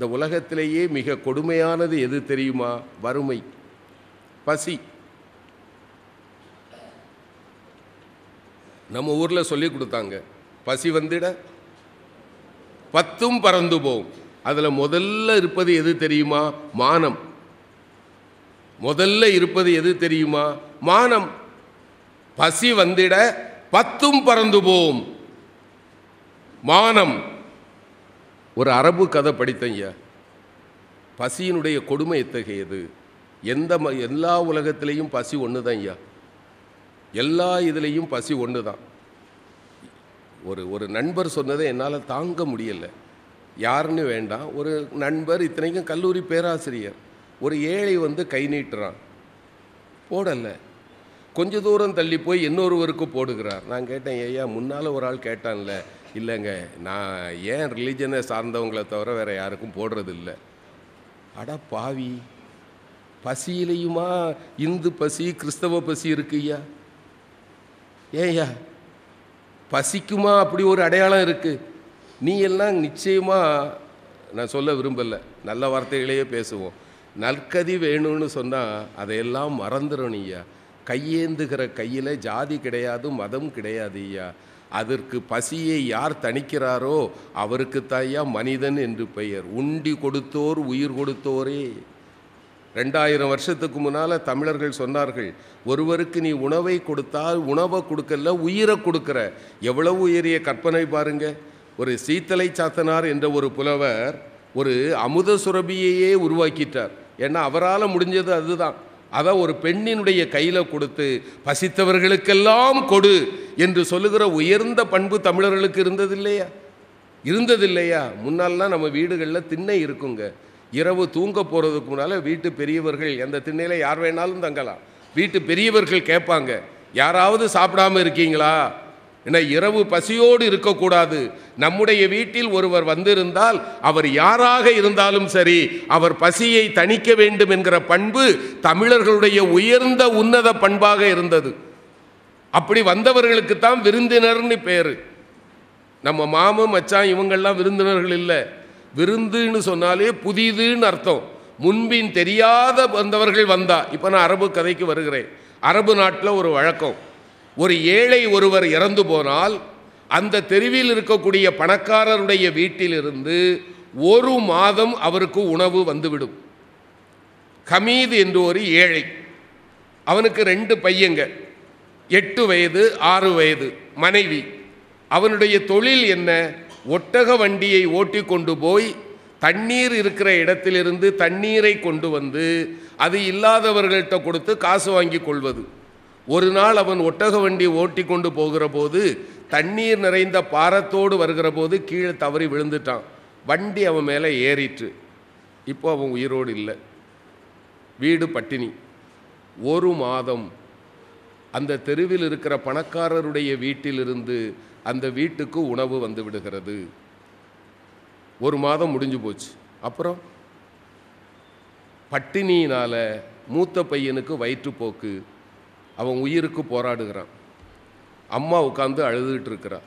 இந்த உலகத்திலேயே மிக கொடுமையானது எது தெரியுமா வறுமை பசி நம்ம ஊரில் சொல்லி கொடுத்தாங்க பசி வந்துட பத்தும் பறந்து போகும் அதில் முதல்ல இருப்பது எது தெரியுமா மானம் முதல்ல இருப்பது எது தெரியுமா மானம் பசி வந்திட பத்தும் பறந்து போம் மானம் ஒரு அரபு கதை படித்தங்க பசியினுடைய கொடுமை எத்தகையது எந்த ம எல்லா உலகத்திலையும் பசி ஒன்று தான் ஐயா எல்லா இதுலேயும் பசி ஒன்று தான் ஒரு ஒரு நண்பர் சொன்னதை என்னால் தாங்க முடியலை யாருன்னு வேண்டாம் ஒரு நண்பர் இத்தனைக்கும் கல்லூரி பேராசிரியர் ஒரு ஏழை வந்து கை நீட்டுறான் போடலை கொஞ்ச தூரம் தள்ளி போய் இன்னொருவருக்கு போடுகிறார் நான் கேட்டேன் ஐயா முன்னால் ஒரு ஆள் கேட்டான்ல இல்லைங்க நான் ஏன் ரிலீஜனை சார்ந்தவங்களை தவிர வேறு யாருக்கும் போடுறது இல்லை அட பாவி பசியிலையுமா இந்து பசி கிறிஸ்தவ பசி இருக்குய்யா ஏயா பசிக்குமா அப்படி ஒரு அடையாளம் இருக்குது நீ எல்லாம் நிச்சயமாக நான் சொல்ல விரும்பலை நல்ல வார்த்தைகளையே பேசுவோம் நற்கதி வேணும்னு சொன்னால் அதையெல்லாம் மறந்துடும் நீயா கையேந்துகிற கையில் ஜாதி கிடையாது மதம் கிடையாது ஐயா அதற்கு பசியை யார் தணிக்கிறாரோ அவருக்கு தாயா மனிதன் என்று பெயர் உண்டி கொடுத்தோர் உயிர் கொடுத்தோரே ரெண்டாயிரம் வருஷத்துக்கு முன்னால் தமிழர்கள் சொன்னார்கள் ஒருவருக்கு நீ உணவை கொடுத்தால் உணவை கொடுக்கல உயிரை கொடுக்குற எவ்வளவு உயரிய கற்பனை பாருங்க ஒரு சீத்தலை சாத்தனார் என்ற ஒரு புலவர் ஒரு அமுத சுரபியையே உருவாக்கிட்டார் ஏன்னா அவரால் முடிஞ்சது அதுதான் அதை ஒரு பெண்ணினுடைய கையில் கொடுத்து பசித்தவர்களுக்கெல்லாம் கொடு என்று சொல்லுகிற உயர்ந்த பண்பு தமிழர்களுக்கு இருந்தது இல்லையா இருந்தது இல்லையா முன்னால்லாம் நம்ம வீடுகளில் திண்ணை இருக்குங்க இரவு தூங்க போகிறதுக்கு முன்னால் வீட்டு பெரியவர்கள் எந்த திண்ணையில் யார் வேணாலும் தங்கலாம் வீட்டு பெரியவர்கள் கேட்பாங்க யாராவது சாப்பிடாம இருக்கீங்களா என்ன இரவு பசியோடு இருக்கக்கூடாது நம்முடைய வீட்டில் ஒருவர் வந்திருந்தால் அவர் யாராக இருந்தாலும் சரி அவர் பசியை தணிக்க வேண்டும் என்கிற பண்பு தமிழர்களுடைய உயர்ந்த உன்னத பண்பாக இருந்தது அப்படி வந்தவர்களுக்கு தான் விருந்தினர்னு பேர் நம்ம மாமன் மச்சான் இவங்கள்லாம் விருந்தினர்கள் இல்லை விருந்துன்னு சொன்னாலே புதிதுன்னு அர்த்தம் முன்பின் தெரியாத வந்தவர்கள் வந்தா இப்போ நான் அரபு கதைக்கு வருகிறேன் அரபு நாட்டில் ஒரு வழக்கம் ஒரு ஏழை ஒருவர் இறந்து போனால் அந்த தெருவில் இருக்கக்கூடிய பணக்காரருடைய வீட்டிலிருந்து ஒரு மாதம் அவருக்கு உணவு வந்துவிடும் ஹமீது என்று ஒரு ஏழை அவனுக்கு ரெண்டு பையங்க எட்டு வயது ஆறு வயது மனைவி அவனுடைய தொழில் என்ன ஒட்டக வண்டியை ஓட்டி கொண்டு போய் தண்ணீர் இருக்கிற இடத்திலிருந்து தண்ணீரை கொண்டு வந்து அது இல்லாதவர்கள்ட்ட கொடுத்து காசு வாங்கி கொள்வது ஒரு நாள் அவன் ஒட்டக வண்டி ஓட்டி கொண்டு போகிற போது தண்ணீர் நிறைந்த பாரத்தோடு வருகிற போது கீழே தவறி விழுந்துட்டான் வண்டி அவன் மேலே ஏறிட்டு இப்போ அவன் உயிரோடு இல்லை வீடு பட்டினி ஒரு மாதம் அந்த தெருவில் இருக்கிற பணக்காரருடைய வீட்டிலிருந்து அந்த வீட்டுக்கு உணவு வந்து விடுகிறது ஒரு மாதம் முடிஞ்சு போச்சு அப்புறம் பட்டினியினால் மூத்த பையனுக்கு வயிற்றுப்போக்கு அவன் உயிருக்கு போராடுகிறான் அம்மா உட்காந்து அழுதுகிட்டு இருக்கிறான்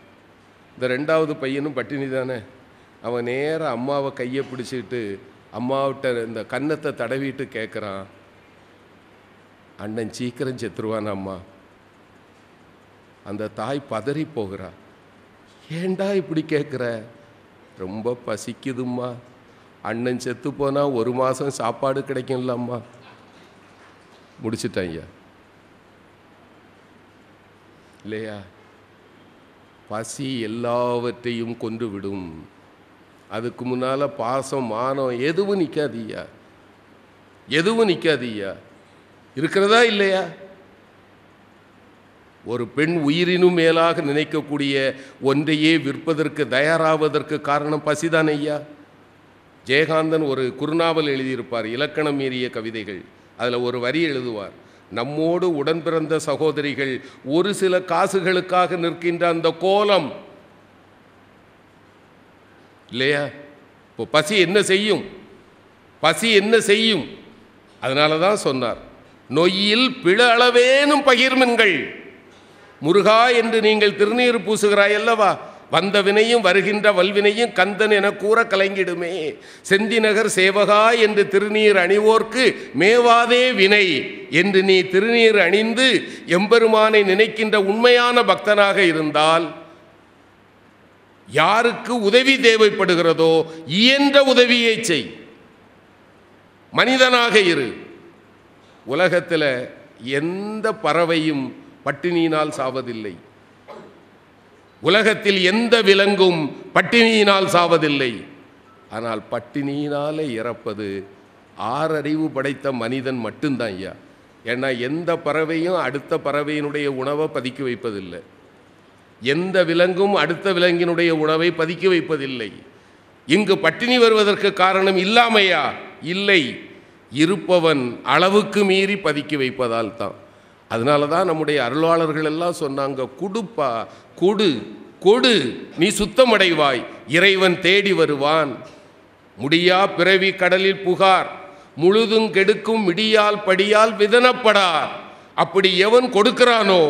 இந்த ரெண்டாவது பையனும் பட்டினி தானே அவன் நேராக அம்மாவை கையை பிடிச்சிக்கிட்டு அம்மாவிட்ட இந்த கன்னத்தை தடவிட்டு கேட்குறான் அண்ணன் சீக்கிரம் செத்துருவான் அம்மா அந்த தாய் பதறி போகிறா ஏண்டா இப்படி கேட்குற ரொம்ப பசிக்குதும்மா அண்ணன் செத்து போனால் ஒரு மாதம் சாப்பாடு கிடைக்கும்ல அம்மா முடிச்சிட்டேன் ஐயா இல்லையா பசி எல்லாவற்றையும் கொண்டு விடும் அதுக்கு முன்னால் பாசம் மானம் எதுவும் நிற்காதீயா எதுவும் நிற்காதீயா இருக்கிறதா இல்லையா ஒரு பெண் உயிரினும் மேலாக நினைக்கக்கூடிய ஒன்றையே விற்பதற்கு தயாராவதற்கு காரணம் பசிதான் ஐயா ஜெயகாந்தன் ஒரு குருநாவல் எழுதியிருப்பார் இலக்கணம் மீறிய கவிதைகள் அதில் ஒரு வரி எழுதுவார் நம்மோடு உடன் பிறந்த சகோதரிகள் ஒரு சில காசுகளுக்காக நிற்கின்ற அந்த கோலம் இல்லையா இப்போ பசி என்ன செய்யும் பசி என்ன செய்யும் அதனால தான் சொன்னார் நொய்யில் பிழ அளவேனும் பகிர்மன்கள் முருகா என்று நீங்கள் திருநீர் பூசுகிறாய் அல்லவா வந்த வினையும் வருகின்ற வல்வினையும் கந்தன் என கூற கலங்கிடுமே செந்திநகர் சேவகா என்று திருநீர் அணிவோர்க்கு மேவாதே வினை என்று நீ திருநீர் அணிந்து எம்பெருமானை நினைக்கின்ற உண்மையான பக்தனாக இருந்தால் யாருக்கு உதவி தேவைப்படுகிறதோ இயன்ற உதவியை செய் மனிதனாக இரு உலகத்தில் எந்த பறவையும் பட்டினியினால் சாவதில்லை உலகத்தில் எந்த விலங்கும் பட்டினியினால் சாவதில்லை ஆனால் பட்டினியினாலே இறப்பது ஆறறிவு படைத்த மனிதன் மட்டும்தான் ஐயா ஏன்னா எந்த பறவையும் அடுத்த பறவையினுடைய உணவை பதுக்கி வைப்பதில்லை எந்த விலங்கும் அடுத்த விலங்கினுடைய உணவை பதுக்கி வைப்பதில்லை இங்கு பட்டினி வருவதற்கு காரணம் இல்லாமையா இல்லை இருப்பவன் அளவுக்கு மீறி பதுக்கி வைப்பதால் தான் அதனால தான் நம்முடைய அருளாளர்கள் எல்லாம் சொன்னாங்க குடுப்பா கொடு கொடு நீ சுத்தமடைவாய் இறைவன் தேடி வருவான் முடியா பிறவி கடலில் புகார் முழுதும் கெடுக்கும் மிடியால் படியால் விதனப்படார் அப்படி எவன் கொடுக்கிறானோ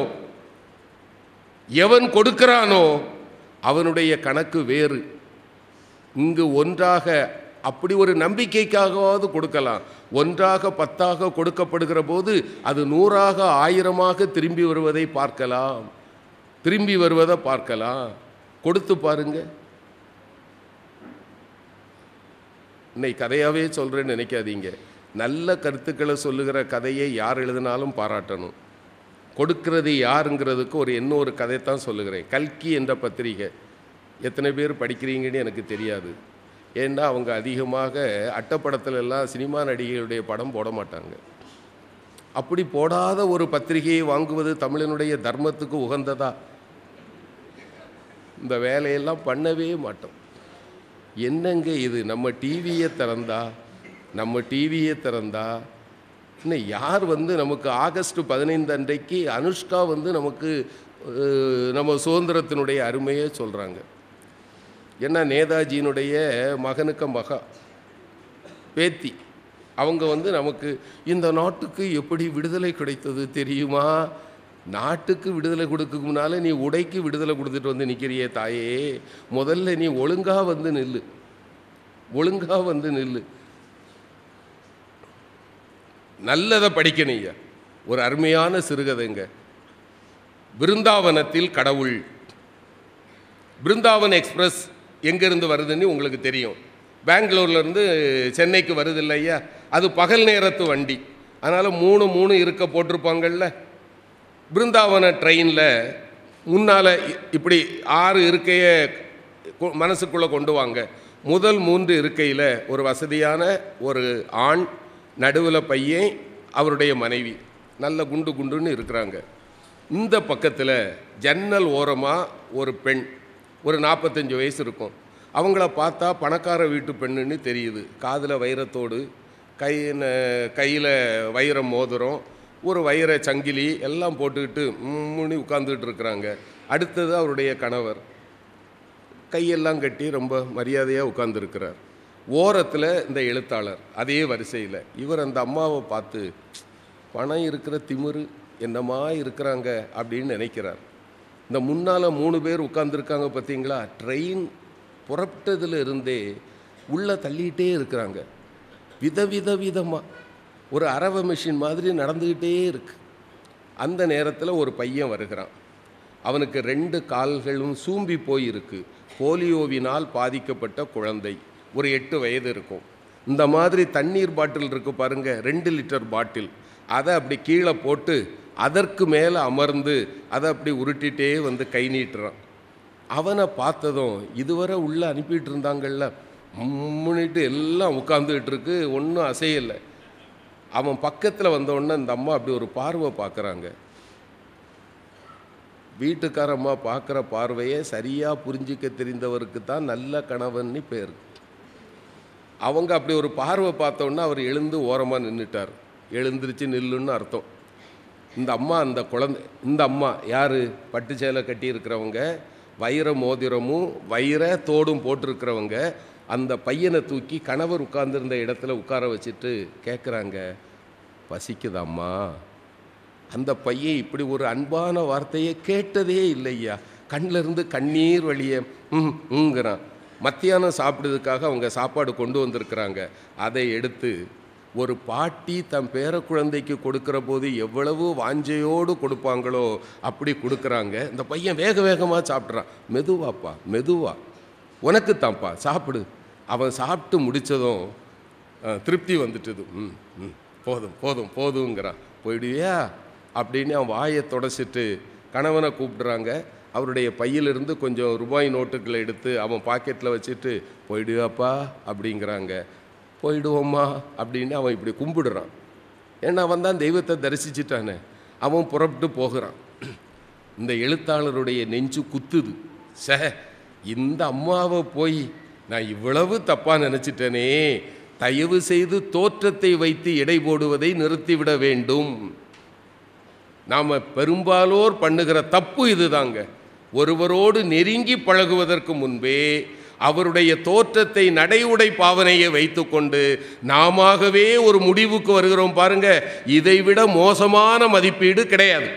எவன் கொடுக்கிறானோ அவனுடைய கணக்கு வேறு இங்கு ஒன்றாக அப்படி ஒரு நம்பிக்கைக்காகவாவது கொடுக்கலாம் ஒன்றாக பத்தாக கொடுக்கப்படுகிற போது அது நூறாக ஆயிரமாக திரும்பி வருவதை பார்க்கலாம் திரும்பி வருவதை பார்க்கலாம் கொடுத்து பாருங்க இன்னை கதையாகவே சொல்கிறேன்னு நினைக்காதீங்க நல்ல கருத்துக்களை சொல்லுகிற கதையை யார் எழுதினாலும் பாராட்டணும் கொடுக்கிறது யாருங்கிறதுக்கு ஒரு இன்னொரு கதை தான் சொல்லுகிறேன் கல்கி என்ற பத்திரிகை எத்தனை பேர் படிக்கிறீங்கன்னு எனக்கு தெரியாது ஏன்னா அவங்க அதிகமாக அட்டப்படத்திலெல்லாம் எல்லாம் சினிமா நடிகைகளுடைய படம் போட மாட்டாங்க அப்படி போடாத ஒரு பத்திரிகையை வாங்குவது தமிழனுடைய தர்மத்துக்கு உகந்ததா இந்த வேலையெல்லாம் பண்ணவே மாட்டோம் என்னங்க இது நம்ம டிவியை திறந்தா நம்ம டிவியை திறந்தா இன்னும் யார் வந்து நமக்கு ஆகஸ்ட் பதினைந்து அன்றைக்கு அனுஷ்கா வந்து நமக்கு நம்ம சுதந்திரத்தினுடைய அருமையை சொல்கிறாங்க ஏன்னா நேதாஜியினுடைய மகனுக்கு மகா பேத்தி அவங்க வந்து நமக்கு இந்த நாட்டுக்கு எப்படி விடுதலை கிடைத்தது தெரியுமா நாட்டுக்கு விடுதலை கொடுக்கும்னால நீ உடைக்கு விடுதலை கொடுத்துட்டு வந்து நிற்கிறியே தாயே முதல்ல நீ ஒழுங்காக வந்து நில்லு ஒழுங்காக வந்து நில்லு நல்லதை படிக்கணுங்க ஒரு அருமையான சிறுகதைங்க பிருந்தாவனத்தில் கடவுள் பிருந்தாவன் எக்ஸ்பிரஸ் எங்கேருந்து வருதுன்னு உங்களுக்கு தெரியும் பெங்களூர்லேருந்து சென்னைக்கு வருது இல்லையா அது பகல் நேரத்து வண்டி அதனால் மூணு மூணு இருக்க போட்டிருப்பாங்கள்ல பிருந்தாவன ட்ரெயினில் முன்னால் இப்படி ஆறு இருக்கையை மனசுக்குள்ளே கொண்டு வாங்க முதல் மூன்று இருக்கையில் ஒரு வசதியான ஒரு ஆண் நடுவில் பையன் அவருடைய மனைவி நல்ல குண்டு குண்டுன்னு இருக்கிறாங்க இந்த பக்கத்தில் ஜன்னல் ஓரமாக ஒரு பெண் ஒரு நாற்பத்தஞ்சு வயசு இருக்கும் அவங்கள பார்த்தா பணக்கார வீட்டு பெண்ணுன்னு தெரியுது காதில் வைரத்தோடு கை கையில் வைர மோதிரம் ஒரு வைர சங்கிலி எல்லாம் போட்டுக்கிட்டு முன்னி உட்காந்துக்கிட்டு இருக்கிறாங்க அடுத்தது அவருடைய கணவர் கையெல்லாம் கட்டி ரொம்ப மரியாதையாக உட்கார்ந்துருக்கிறார் ஓரத்தில் இந்த எழுத்தாளர் அதே வரிசையில் இவர் அந்த அம்மாவை பார்த்து பணம் இருக்கிற திமிரு என்னமா இருக்கிறாங்க அப்படின்னு நினைக்கிறார் இந்த முன்னால் மூணு பேர் உட்காந்துருக்காங்க பார்த்தீங்களா ட்ரெயின் புறப்பட்டதில் இருந்தே உள்ளே தள்ளிக்கிட்டே இருக்கிறாங்க விதவித விதமாக ஒரு அரவை மிஷின் மாதிரி நடந்துக்கிட்டே இருக்கு அந்த நேரத்தில் ஒரு பையன் வருகிறான் அவனுக்கு ரெண்டு கால்களும் சூம்பி போயிருக்கு போலியோவினால் பாதிக்கப்பட்ட குழந்தை ஒரு எட்டு வயது இருக்கும் இந்த மாதிரி தண்ணீர் பாட்டில் இருக்குது பாருங்கள் ரெண்டு லிட்டர் பாட்டில் அதை அப்படி கீழே போட்டு அதற்கு மேலே அமர்ந்து அதை அப்படி உருட்டிகிட்டே வந்து கை நீட்டுறான் அவனை பார்த்ததும் இதுவரை உள்ளே அனுப்பிட்டு இருந்தாங்கள்ல முன்னிட்டு எல்லாம் உட்காந்துக்கிட்டு இருக்கு ஒன்றும் அசையலை அவன் பக்கத்தில் வந்தவொடனே இந்த அம்மா அப்படி ஒரு பார்வை பார்க்குறாங்க வீட்டுக்காரம்மா பார்க்குற பார்வையை சரியாக புரிஞ்சிக்க தெரிந்தவருக்கு தான் நல்ல கணவன் பேர் அவங்க அப்படி ஒரு பார்வை பார்த்தோன்னா அவர் எழுந்து ஓரமாக நின்றுட்டார் எழுந்திருச்சு நில்லுன்னு அர்த்தம் இந்த அம்மா அந்த குழந்தை இந்த அம்மா யார் பட்டு சேலை கட்டியிருக்கிறவங்க வைர மோதிரமும் வைர தோடும் போட்டிருக்கிறவங்க அந்த பையனை தூக்கி கணவர் உட்கார்ந்துருந்த இடத்துல உட்கார வச்சுட்டு கேட்குறாங்க பசிக்குதாம்மா அந்த பையன் இப்படி ஒரு அன்பான வார்த்தையை கேட்டதே இல்லையா கண்ணிலிருந்து கண்ணீர் வழிய ம் ம்ங்கிறான் மத்தியானம் சாப்பிடுறதுக்காக அவங்க சாப்பாடு கொண்டு வந்திருக்கிறாங்க அதை எடுத்து ஒரு பாட்டி தம் பேர குழந்தைக்கு கொடுக்குற போது எவ்வளவு வாஞ்சையோடு கொடுப்பாங்களோ அப்படி கொடுக்குறாங்க இந்த பையன் வேக வேகமாக சாப்பிட்றான் மெதுவாப்பா மெதுவா உனக்கு தான்ப்பா சாப்பிடு அவன் சாப்பிட்டு முடித்ததும் திருப்தி வந்துட்டுது ம் ம் போதும் போதும் போதுங்கிறான் போயிடுவியா அப்படின்னு அவன் வாயை தொடச்சிட்டு கணவனை கூப்பிடுறாங்க அவருடைய பையிலிருந்து கொஞ்சம் ரூபாய் நோட்டுகளை எடுத்து அவன் பாக்கெட்டில் வச்சுட்டு போயிடுவாப்பா அப்படிங்கிறாங்க போயிடுவோம்மா அப்படின்னு அவன் இப்படி கும்பிடுறான் ஏன்னா அவன் தான் தெய்வத்தை தரிசிச்சிட்டானே அவன் புறப்பட்டு போகிறான் இந்த எழுத்தாளருடைய நெஞ்சு குத்துது ச இந்த அம்மாவை போய் நான் இவ்வளவு தப்பாக நினச்சிட்டனே தயவு செய்து தோற்றத்தை வைத்து எடை போடுவதை நிறுத்திவிட வேண்டும் நாம் பெரும்பாலோர் பண்ணுகிற தப்பு இதுதாங்க ஒருவரோடு நெருங்கி பழகுவதற்கு முன்பே அவருடைய தோற்றத்தை உடை பாவனையை வைத்துக்கொண்டு நாமவே ஒரு முடிவுக்கு வருகிறோம் பாருங்க இதைவிட மோசமான மதிப்பீடு கிடையாது